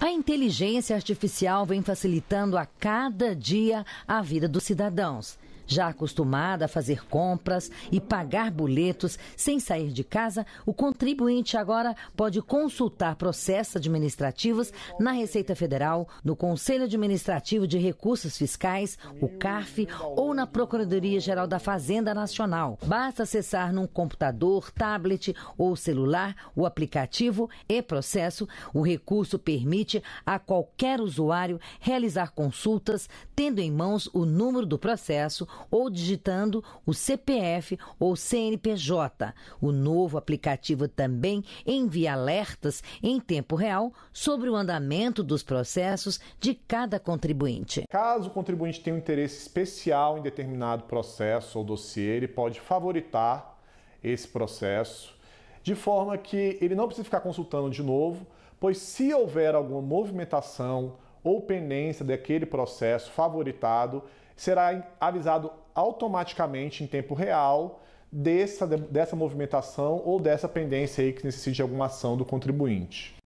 A inteligência artificial vem facilitando a cada dia a vida dos cidadãos. Já acostumada a fazer compras e pagar boletos sem sair de casa, o contribuinte agora pode consultar processos administrativos na Receita Federal, no Conselho Administrativo de Recursos Fiscais, o CARF ou na Procuradoria Geral da Fazenda Nacional. Basta acessar num computador, tablet ou celular o aplicativo e processo. O recurso permite a qualquer usuário realizar consultas, tendo em mãos o número do processo, ou digitando o CPF ou CNPJ. O novo aplicativo também envia alertas em tempo real sobre o andamento dos processos de cada contribuinte. Caso o contribuinte tenha um interesse especial em determinado processo ou dossiê, ele pode favoritar esse processo, de forma que ele não precisa ficar consultando de novo, pois se houver alguma movimentação ou pendência daquele processo favoritado será avisado automaticamente em tempo real dessa, dessa movimentação ou dessa pendência aí que necessite de alguma ação do contribuinte.